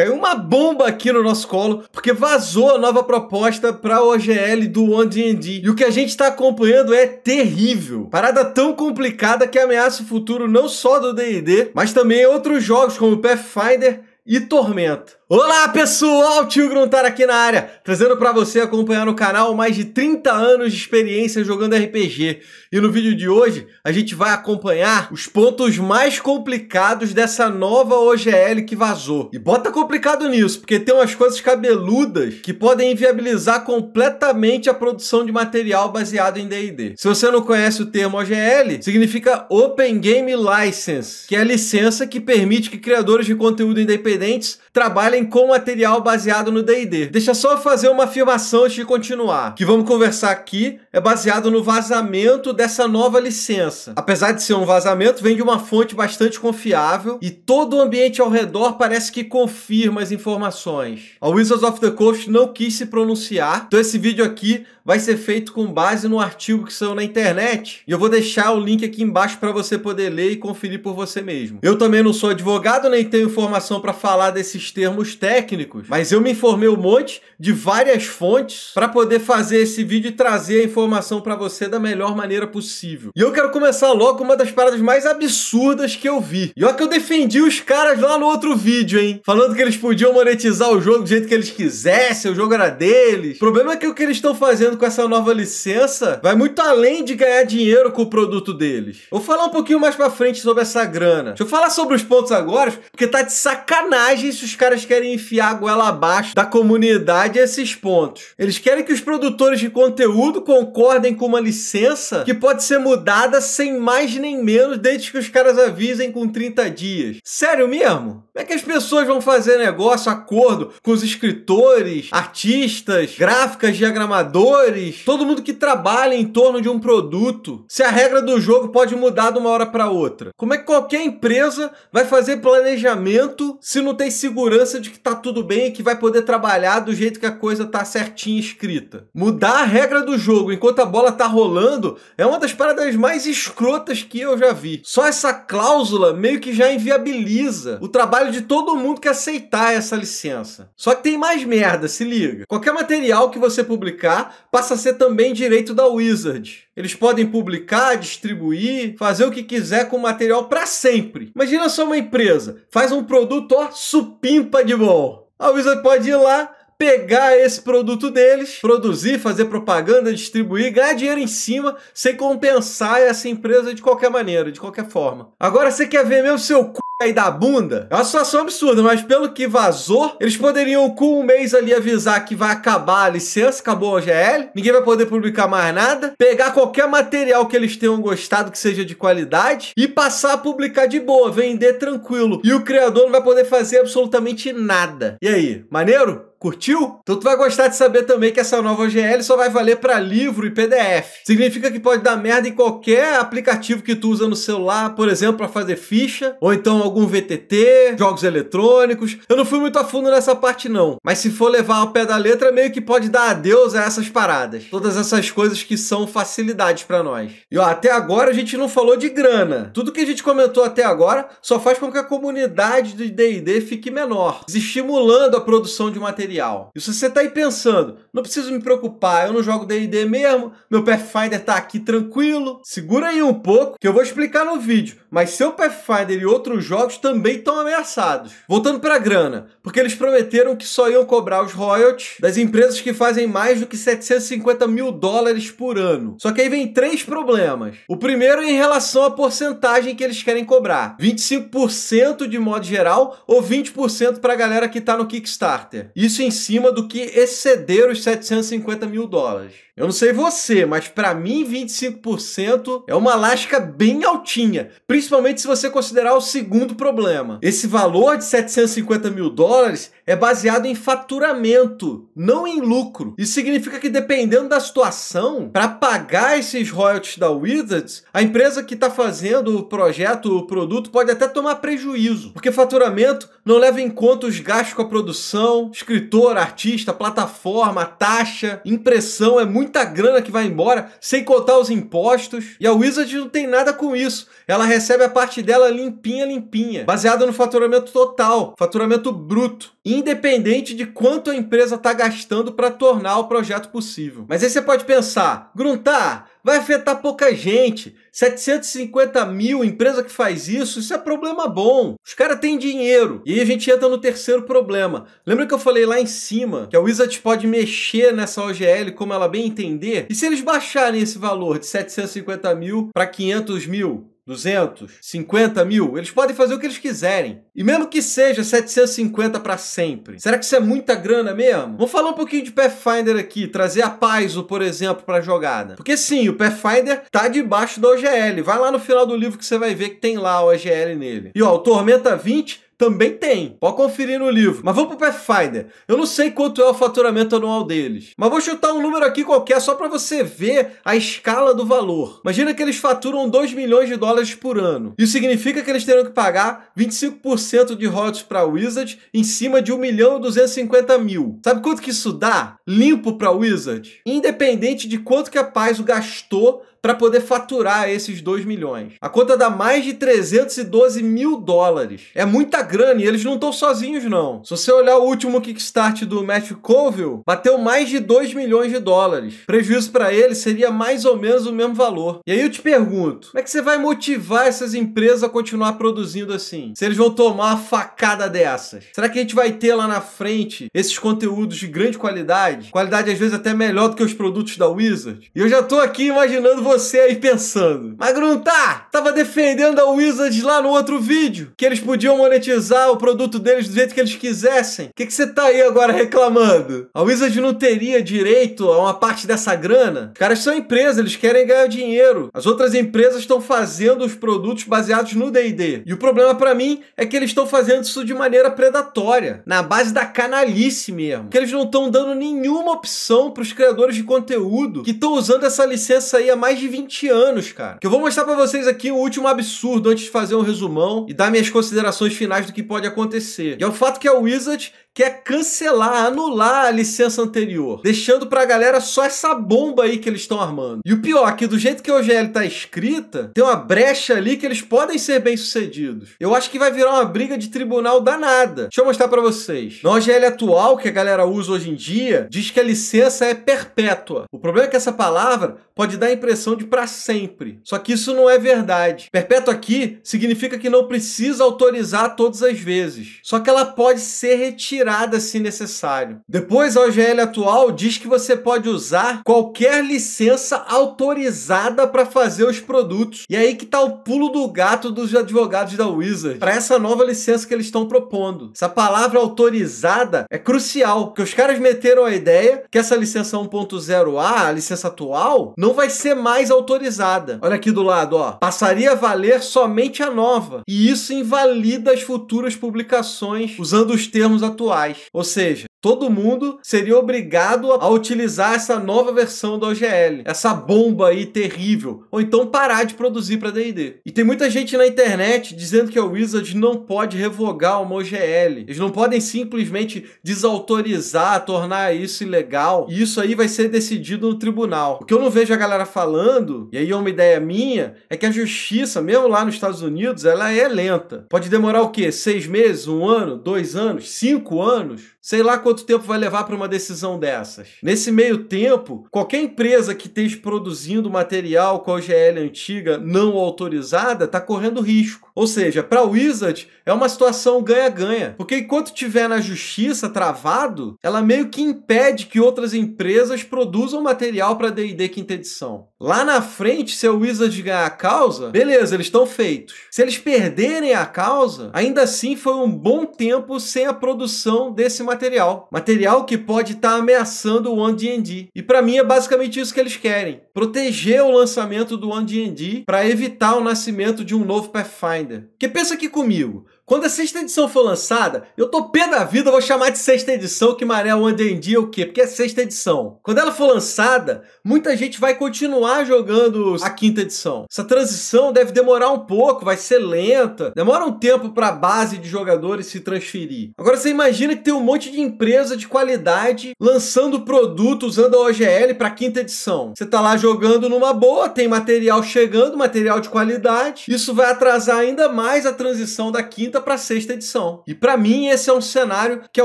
Caiu uma bomba aqui no nosso colo, porque vazou a nova proposta para OGL do D&D E o que a gente está acompanhando é terrível. Parada tão complicada que ameaça o futuro não só do D&D, mas também outros jogos como Pathfinder e Tormenta. Olá pessoal, Tio Gruntar tá aqui na área, trazendo para você acompanhar no canal mais de 30 anos de experiência jogando RPG. E no vídeo de hoje a gente vai acompanhar os pontos mais complicados dessa nova OGL que vazou. E bota complicado nisso, porque tem umas coisas cabeludas que podem inviabilizar completamente a produção de material baseado em D&D. Se você não conhece o termo OGL, significa Open Game License, que é a licença que permite que criadores de conteúdo independentes trabalhem trabalhem com material baseado no D&D. Deixa só fazer uma afirmação antes de continuar. O que vamos conversar aqui é baseado no vazamento dessa nova licença. Apesar de ser um vazamento, vem de uma fonte bastante confiável e todo o ambiente ao redor parece que confirma as informações. A Wizards of the Coast não quis se pronunciar, então esse vídeo aqui vai ser feito com base no artigo que saiu na internet. E eu vou deixar o link aqui embaixo para você poder ler e conferir por você mesmo. Eu também não sou advogado nem tenho informação para falar desses termos técnicos, mas eu me informei um monte de várias fontes para poder fazer esse vídeo e trazer a informação para você da melhor maneira possível. E eu quero começar logo com uma das paradas mais absurdas que eu vi. E olha que eu defendi os caras lá no outro vídeo, hein? Falando que eles podiam monetizar o jogo do jeito que eles quisessem, o jogo era deles. O problema é que o que eles estão fazendo com essa nova licença vai muito além de ganhar dinheiro com o produto deles. Vou falar um pouquinho mais pra frente sobre essa grana. Deixa eu falar sobre os pontos agora, porque tá de sacanagem se os caras querem enfiar a goela abaixo da comunidade esses pontos. Eles querem que os produtores de conteúdo concordem com uma licença que pode ser mudada sem mais nem menos desde que os caras avisem com 30 dias. Sério mesmo? Como é que as pessoas vão fazer negócio, acordo com os escritores, artistas, gráficas, diagramadores? todo mundo que trabalha em torno de um produto, se a regra do jogo pode mudar de uma hora para outra? Como é que qualquer empresa vai fazer planejamento se não tem segurança de que tá tudo bem e que vai poder trabalhar do jeito que a coisa tá certinha escrita? Mudar a regra do jogo enquanto a bola tá rolando é uma das paradas mais escrotas que eu já vi. Só essa cláusula meio que já inviabiliza o trabalho de todo mundo que aceitar essa licença. Só que tem mais merda, se liga. Qualquer material que você publicar passa a ser também direito da Wizard. Eles podem publicar, distribuir, fazer o que quiser com o material para sempre. Imagina só uma empresa, faz um produto ó, supimpa de bom. A Wizard pode ir lá, pegar esse produto deles, produzir, fazer propaganda, distribuir, ganhar dinheiro em cima, sem compensar essa empresa de qualquer maneira, de qualquer forma. Agora você quer ver mesmo seu c aí da bunda. É uma situação absurda, mas pelo que vazou, eles poderiam com um mês ali avisar que vai acabar a licença, acabou a OGL, ninguém vai poder publicar mais nada, pegar qualquer material que eles tenham gostado que seja de qualidade e passar a publicar de boa, vender tranquilo. E o criador não vai poder fazer absolutamente nada. E aí, maneiro? Curtiu? Então tu vai gostar de saber também que essa nova OGL só vai valer para livro e PDF. Significa que pode dar merda em qualquer aplicativo que tu usa no celular, por exemplo, para fazer ficha, ou então algum VTT, jogos eletrônicos. Eu não fui muito a fundo nessa parte não, mas se for levar ao pé da letra, meio que pode dar adeus a essas paradas. Todas essas coisas que são facilidades para nós. E ó, até agora a gente não falou de grana. Tudo que a gente comentou até agora só faz com que a comunidade de D&D fique menor, estimulando a produção de material material. E se você está aí pensando, não preciso me preocupar, eu não jogo D&D mesmo, meu Pathfinder está aqui tranquilo, segura aí um pouco que eu vou explicar no vídeo, mas seu Pathfinder e outros jogos também estão ameaçados. Voltando para a grana, porque eles prometeram que só iam cobrar os royalties das empresas que fazem mais do que 750 mil dólares por ano. Só que aí vem três problemas. O primeiro é em relação à porcentagem que eles querem cobrar. 25% de modo geral ou 20% para a galera que está no Kickstarter. Isso em cima do que exceder os 750 mil dólares. Eu não sei você, mas para mim 25% é uma lasca bem altinha, principalmente se você considerar o segundo problema. Esse valor de 750 mil dólares é baseado em faturamento, não em lucro. Isso significa que dependendo da situação, para pagar esses royalties da Wizards, a empresa que está fazendo o projeto, o produto, pode até tomar prejuízo, porque faturamento não leva em conta os gastos com a produção, escritor, artista, plataforma, taxa, impressão é muito muita grana que vai embora, sem contar os impostos. E a Wizard não tem nada com isso. Ela recebe a parte dela limpinha, limpinha, baseada no faturamento total, faturamento bruto, independente de quanto a empresa está gastando para tornar o projeto possível. Mas aí você pode pensar, Gruntar, vai afetar pouca gente. 750 mil, empresa que faz isso, isso é problema bom. Os caras têm dinheiro. E aí a gente entra no terceiro problema. Lembra que eu falei lá em cima que a Wizards pode mexer nessa OGL como ela bem entender? E se eles baixarem esse valor de 750 mil para 500 mil? 200, 50 mil, eles podem fazer o que eles quiserem. E mesmo que seja 750 para sempre, será que isso é muita grana mesmo? Vamos falar um pouquinho de Pathfinder aqui, trazer a Paizo, por exemplo, para jogada. Porque sim, o Pathfinder tá debaixo da OGL. Vai lá no final do livro que você vai ver que tem lá a OGL nele. E ó, o Tormenta 20 também tem. Pode conferir no livro. Mas vamos pro Pathfinder. Eu não sei quanto é o faturamento anual deles. Mas vou chutar um número aqui qualquer só para você ver a escala do valor. Imagina que eles faturam 2 milhões de dólares por ano. Isso significa que eles terão que pagar 25% de royalties para Wizard em cima de 1 milhão e 250 mil. Sabe quanto que isso dá? Limpo para Wizard? Independente de quanto que a Paizo gastou para poder faturar esses 2 milhões. A conta dá mais de 312 mil dólares. É muita grana e eles não estão sozinhos, não. Se você olhar o último Kickstart do Matthew Colville, bateu mais de 2 milhões de dólares. Prejuízo para ele seria mais ou menos o mesmo valor. E aí eu te pergunto, como é que você vai motivar essas empresas a continuar produzindo assim? Se eles vão tomar uma facada dessas? Será que a gente vai ter lá na frente esses conteúdos de grande qualidade? Qualidade às vezes até melhor do que os produtos da Wizard? E eu já tô aqui imaginando você aí pensando. Mas tá, tava defendendo a Wizards lá no outro vídeo, que eles podiam monetizar o produto deles do jeito que eles quisessem. O que, que você tá aí agora reclamando? A Wizards não teria direito a uma parte dessa grana? Os caras são empresas, eles querem ganhar dinheiro. As outras empresas estão fazendo os produtos baseados no D&D. E o problema para mim é que eles estão fazendo isso de maneira predatória, na base da canalice mesmo. Que eles não estão dando nenhuma opção para os criadores de conteúdo que estão usando essa licença aí há mais de 20 anos, cara. Que eu vou mostrar para vocês aqui o último absurdo antes de fazer um resumão e dar minhas considerações finais do que pode acontecer. E é o fato que a Wizard quer é cancelar, anular a licença anterior, deixando pra galera só essa bomba aí que eles estão armando. E o pior, é que do jeito que a OGL tá escrita, tem uma brecha ali que eles podem ser bem-sucedidos. Eu acho que vai virar uma briga de tribunal danada. Deixa eu mostrar pra vocês. Na OGL atual, que a galera usa hoje em dia, diz que a licença é perpétua. O problema é que essa palavra pode dar a impressão de pra sempre. Só que isso não é verdade. Perpétua aqui significa que não precisa autorizar todas as vezes. Só que ela pode ser retirada retirada se necessário. Depois, a OGL atual diz que você pode usar qualquer licença autorizada para fazer os produtos. E é aí que tá o pulo do gato dos advogados da Wizard para essa nova licença que eles estão propondo. Essa palavra autorizada é crucial, porque os caras meteram a ideia que essa licença 1.0A, a licença atual, não vai ser mais autorizada. Olha aqui do lado, ó. Passaria a valer somente a nova. E isso invalida as futuras publicações usando os termos atuais ou seja, todo mundo seria obrigado a utilizar essa nova versão da OGL, essa bomba aí terrível, ou então parar de produzir para D&D. E tem muita gente na internet dizendo que a Wizard não pode revogar uma OGL, eles não podem simplesmente desautorizar, tornar isso ilegal, e isso aí vai ser decidido no tribunal. O que eu não vejo a galera falando, e aí é uma ideia minha, é que a justiça, mesmo lá nos Estados Unidos, ela é lenta. Pode demorar o quê? Seis meses? Um ano? Dois anos? Cinco anos? Sei lá quanto tempo vai levar para uma decisão dessas. Nesse meio tempo, qualquer empresa que esteja produzindo material com a OGL antiga não autorizada está correndo risco. Ou seja, para Wizard é uma situação ganha-ganha, porque enquanto tiver na justiça travado, ela meio que impede que outras empresas produzam material para D&D quinta edição. Lá na frente, se a Wizard ganhar a causa, beleza, eles estão feitos. Se eles perderem a causa, ainda assim foi um bom tempo sem a produção desse material, material que pode estar tá ameaçando o One D&D. E para mim é basicamente isso que eles querem: proteger o lançamento do One D&D para evitar o nascimento de um novo Pathfinder vida. Porque pensa aqui comigo, quando a sexta edição for lançada, eu tô pé da vida, vou chamar de sexta edição, que Maré Wonder em Dia é o quê? Porque é sexta edição. Quando ela for lançada, muita gente vai continuar jogando a quinta edição. Essa transição deve demorar um pouco, vai ser lenta, demora um tempo para a base de jogadores se transferir. Agora você imagina que tem um monte de empresa de qualidade lançando produto usando a OGL para quinta edição. Você tá lá jogando numa boa, tem material chegando, material de qualidade. Isso vai atrasar ainda mais a transição da quinta para sexta edição. E para mim, esse é um cenário que a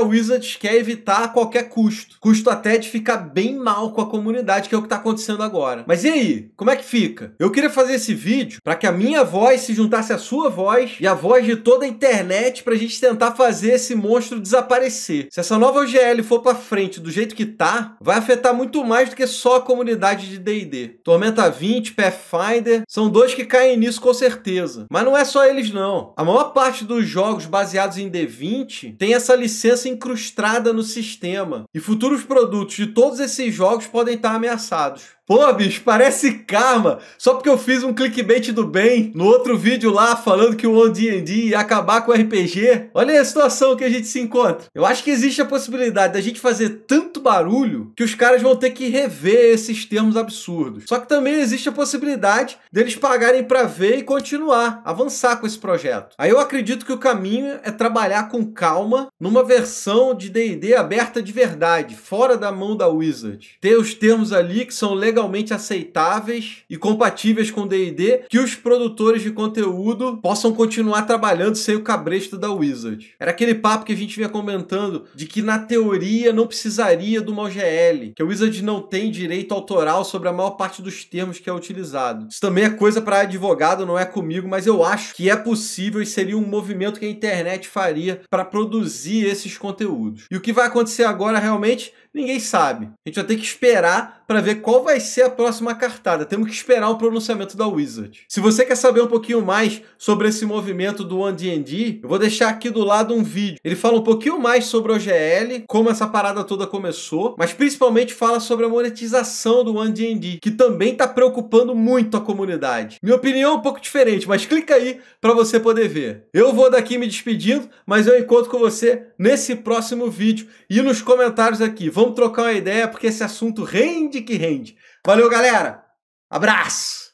Wizards quer evitar a qualquer custo. Custo até de ficar bem mal com a comunidade, que é o que está acontecendo agora. Mas e aí? Como é que fica? Eu queria fazer esse vídeo para que a minha voz se juntasse à sua voz e a voz de toda a internet para a gente tentar fazer esse monstro desaparecer. Se essa nova OGL for para frente do jeito que tá, vai afetar muito mais do que só a comunidade de D&D. Tormenta 20, Pathfinder, são dois que caem nisso com certeza. Mas não é só eles não. A maior parte dos futuros jogos baseados em D20 têm essa licença incrustada no sistema. E futuros produtos de todos esses jogos podem estar ameaçados. Pô, bicho, parece karma. Só porque eu fiz um clickbait do bem no outro vídeo lá falando que o One D&D ia acabar com o RPG. Olha a situação que a gente se encontra. Eu acho que existe a possibilidade da gente fazer tanto barulho que os caras vão ter que rever esses termos absurdos. Só que também existe a possibilidade deles pagarem para ver e continuar, avançar com esse projeto. Aí eu acredito que o caminho é trabalhar com calma numa versão de D&D aberta de verdade, fora da mão da Wizard. Ter os termos ali que são legalmente aceitáveis e compatíveis com D&D, que os produtores de conteúdo possam continuar trabalhando sem o cabresto da Wizard. Era aquele papo que a gente vinha comentando de que na teoria não precisaria do MOGL, que o Wizard não tem direito autoral sobre a maior parte dos termos que é utilizado. Isso também é coisa para advogado, não é comigo, mas eu acho que é possível e seria um movimento que a internet faria para produzir esses conteúdos. E o que vai acontecer agora realmente Ninguém sabe. A gente vai ter que esperar para ver qual vai ser a próxima cartada. Temos que esperar o pronunciamento da Wizard. Se você quer saber um pouquinho mais sobre esse movimento do One D&D, eu vou deixar aqui do lado um vídeo. Ele fala um pouquinho mais sobre o OGL, como essa parada toda começou, mas principalmente fala sobre a monetização do One D&D, que também está preocupando muito a comunidade. Minha opinião é um pouco diferente, mas clica aí para você poder ver. Eu vou daqui me despedindo, mas eu encontro com você nesse próximo vídeo e nos comentários aqui. Vamos Vamos trocar uma ideia, porque esse assunto rende que rende. Valeu, galera! Abraço!